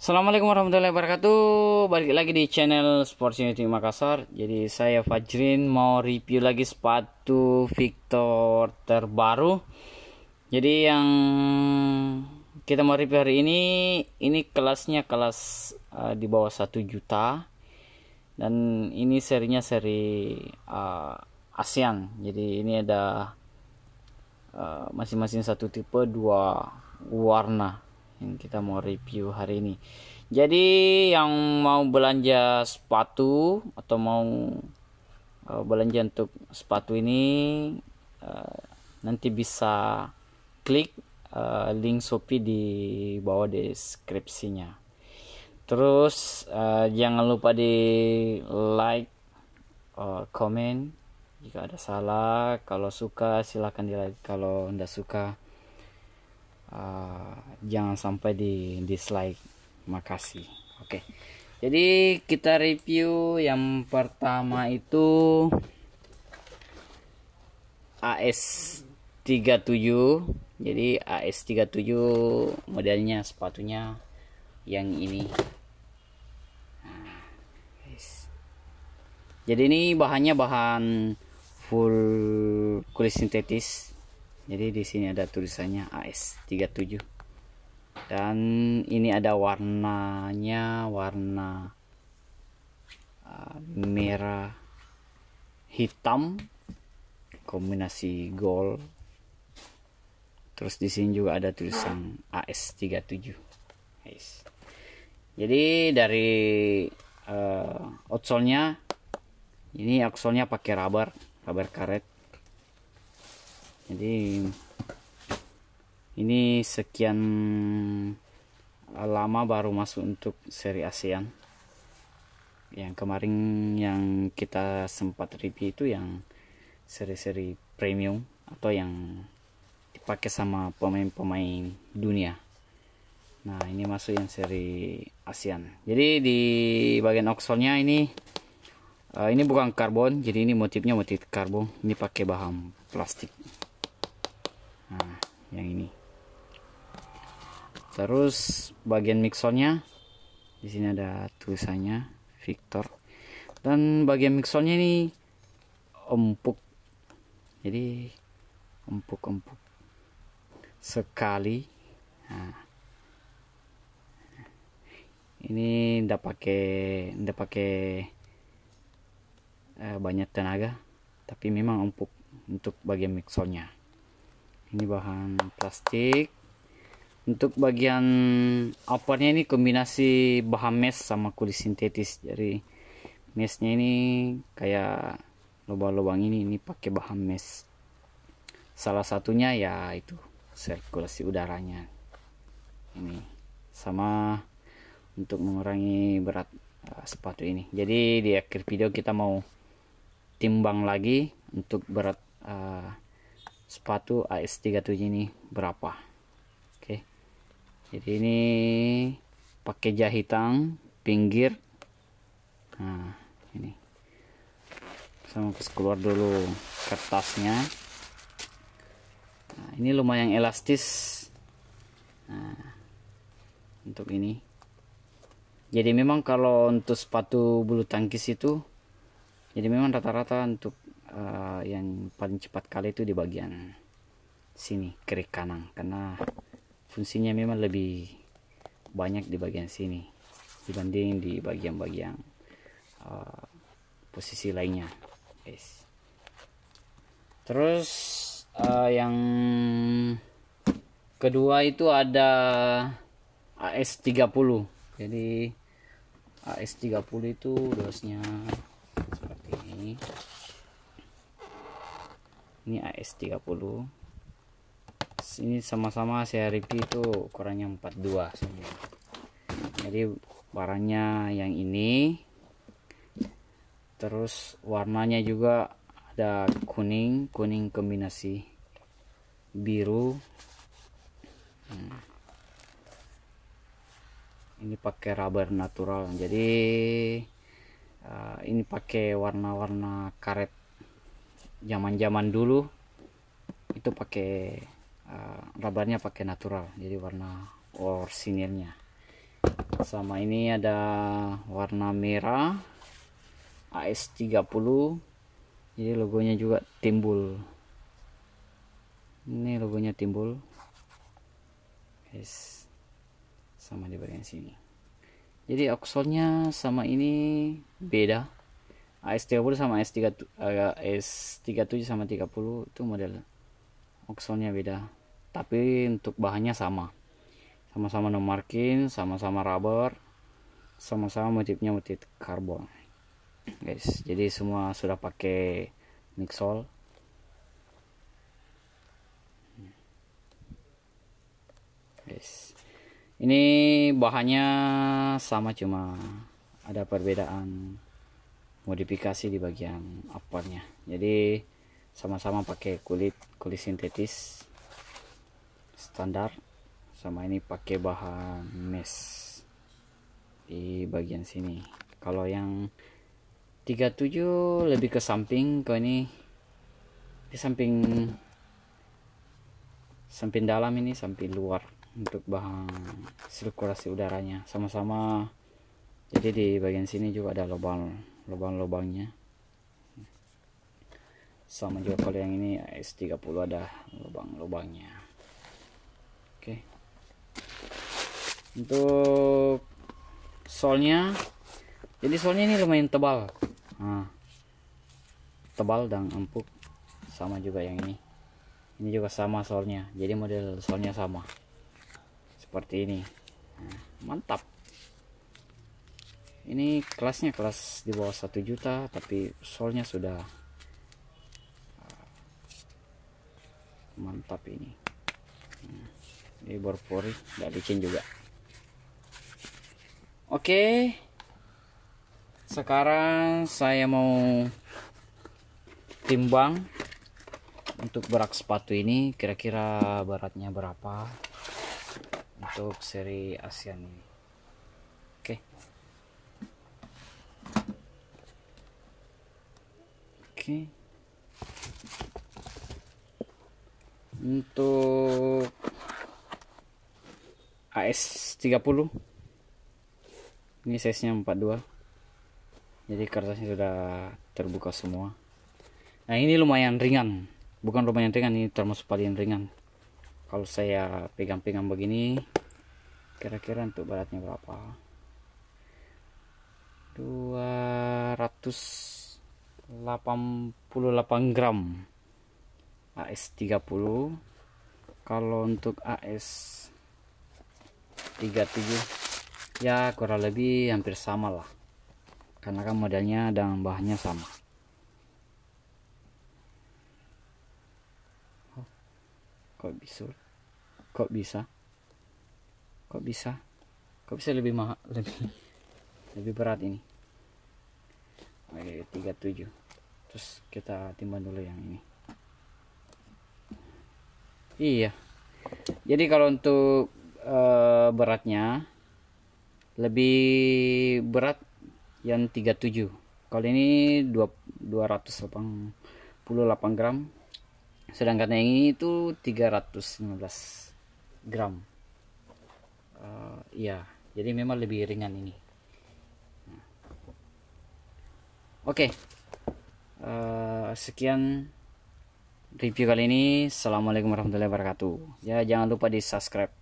Assalamualaikum warahmatullahi wabarakatuh Balik lagi di channel Sports Unity Makassar Jadi saya Fajrin mau review lagi sepatu Victor terbaru Jadi yang kita mau review hari ini Ini kelasnya kelas uh, di bawah 1 juta Dan ini serinya seri uh, eh, ASEAN Jadi ini ada eh, masing-masing uh, masing -masing satu tipe dua warna yang kita mau review hari ini. Jadi yang mau belanja sepatu atau mau uh, belanja untuk sepatu ini uh, nanti bisa klik uh, link Shopee di bawah deskripsinya. Terus uh, jangan lupa di like, uh, comment jika ada salah. Kalau suka silahkan di like. Kalau tidak suka uh, jangan sampai di dislike makasih oke okay. jadi kita review yang pertama itu AS37 jadi AS37 modelnya sepatunya yang ini ah, jadi ini bahannya bahan full kulit sintetis jadi di sini ada tulisannya AS37 dan ini ada warnanya warna uh, merah hitam kombinasi gold terus di sini juga ada tulisan AS37 yes. jadi dari uh, outsole-nya ini outsole-nya pakai rubber rubber karet jadi ini sekian uh, lama baru masuk untuk seri ASEAN yang kemarin yang kita sempat review itu yang seri-seri premium atau yang dipakai sama pemain-pemain dunia nah ini masuk yang seri ASEAN jadi di bagian oksolnya ini uh, ini bukan karbon jadi ini motifnya motif karbon ini pakai bahan plastik yang ini terus bagian mixonnya di sini ada tulisannya Victor dan bagian mixonnya ini empuk jadi empuk-empuk sekali nah. ini ndak pakai ndak pakai eh, banyak tenaga tapi memang empuk untuk bagian mixonnya ini bahan plastik untuk bagian uppernya ini kombinasi bahan mesh sama kulit sintetis jadi meshnya ini kayak lubang-lubang ini ini pakai bahan mesh salah satunya ya itu sirkulasi udaranya ini sama untuk mengurangi berat uh, sepatu ini jadi di akhir video kita mau timbang lagi untuk berat uh, sepatu AS37 ini berapa oke okay. jadi ini pakai jahitan pinggir nah ini sama mau keluar dulu kertasnya nah, ini lumayan elastis nah, untuk ini jadi memang kalau untuk sepatu bulu tangkis itu jadi memang rata-rata untuk uh, yang paling cepat kali itu di bagian sini kiri kanan karena fungsinya memang lebih banyak di bagian sini dibanding di bagian-bagian uh, posisi lainnya guys terus uh, yang kedua itu ada AS30 jadi AS30 itu dosnya seperti ini ini AS30 ini sama-sama saya review itu ukurannya 42 semua jadi warnanya yang ini terus warnanya juga ada kuning kuning kombinasi biru hmm. ini pakai rubber natural jadi uh, ini pakai warna-warna karet zaman-zaman dulu itu pakai uh, eh, rabarnya pakai natural jadi warna orsinilnya sama ini ada warna merah AS30 jadi logonya juga timbul ini logonya timbul yes. sama di bagian sini jadi aksolnya sama ini beda S30 sama S3 uh, S37 sama 30 itu model oxonnya beda tapi untuk bahannya sama sama-sama no marking sama-sama rubber sama-sama motifnya motif karbon guys jadi semua sudah pakai mixol guys ini bahannya sama cuma ada perbedaan modifikasi di bagian uppernya jadi sama-sama pakai kulit kulit sintetis standar sama ini pakai bahan mesh di bagian sini kalau yang 37 lebih ke samping kalau ini di samping samping dalam ini samping luar untuk bahan sirkulasi udaranya sama-sama jadi di bagian sini juga ada lubang lubang-lubangnya sama juga kalau yang ini S30 ada lubang-lubangnya oke okay. untuk solnya jadi solnya ini lumayan tebal nah, tebal dan empuk sama juga yang ini ini juga sama solnya jadi model solnya sama seperti ini nah, mantap ini kelasnya kelas di bawah 1 juta tapi solnya sudah uh, mantap ini hmm, ini borpori nggak licin juga oke sekarang saya mau timbang untuk berak sepatu ini kira-kira beratnya berapa untuk seri ASEAN ini oke sih untuk AS 30 ini size nya 42 jadi kertasnya sudah terbuka semua nah ini lumayan ringan bukan lumayan ringan ini termasuk paling ringan kalau saya pegang-pegang begini kira-kira untuk beratnya berapa 200 88 gram AS30 kalau untuk AS37 ya kurang lebih hampir sama lah karena kan modelnya dan bahannya sama oh, kok bisa kok bisa kok bisa kok bisa lebih mahal lebih lebih berat ini 37 terus kita timbang dulu yang ini iya jadi kalau untuk e, beratnya lebih berat yang 37 kalau ini 288 gram sedangkan yang ini itu 315 gram uh, ya jadi memang lebih ringan ini nah. oke Eh, sekian review kali ini. Assalamualaikum warahmatullahi wabarakatuh. Ya jangan lupa di subscribe.